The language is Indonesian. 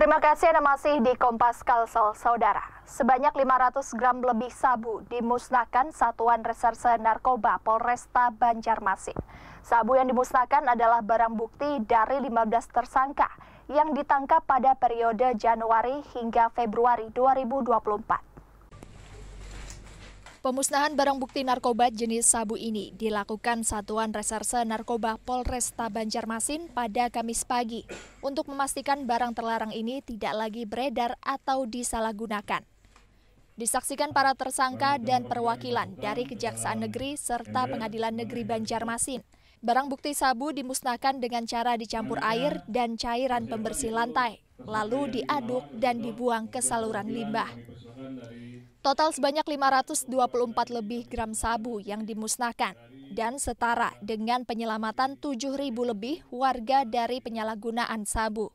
Terima kasih Anda masih di Kompas Kalsel, Saudara. Sebanyak 500 gram lebih sabu dimusnahkan Satuan Reserse Narkoba Polresta Banjarmasin. Sabu yang dimusnahkan adalah barang bukti dari 15 tersangka yang ditangkap pada periode Januari hingga Februari 2024. Pemusnahan barang bukti narkoba jenis sabu ini dilakukan Satuan Reserse Narkoba Polresta Banjarmasin pada Kamis pagi untuk memastikan barang terlarang ini tidak lagi beredar atau disalahgunakan. Disaksikan para tersangka dan perwakilan dari Kejaksaan Negeri serta iya. Pengadilan Negeri Banjarmasin. Barang bukti sabu dimusnahkan dengan cara dicampur iya. air dan cairan pembersih lantai lalu diaduk dan dibuang ke saluran limbah. Total sebanyak 524 lebih gram sabu yang dimusnahkan dan setara dengan penyelamatan 7.000 lebih warga dari penyalahgunaan sabu.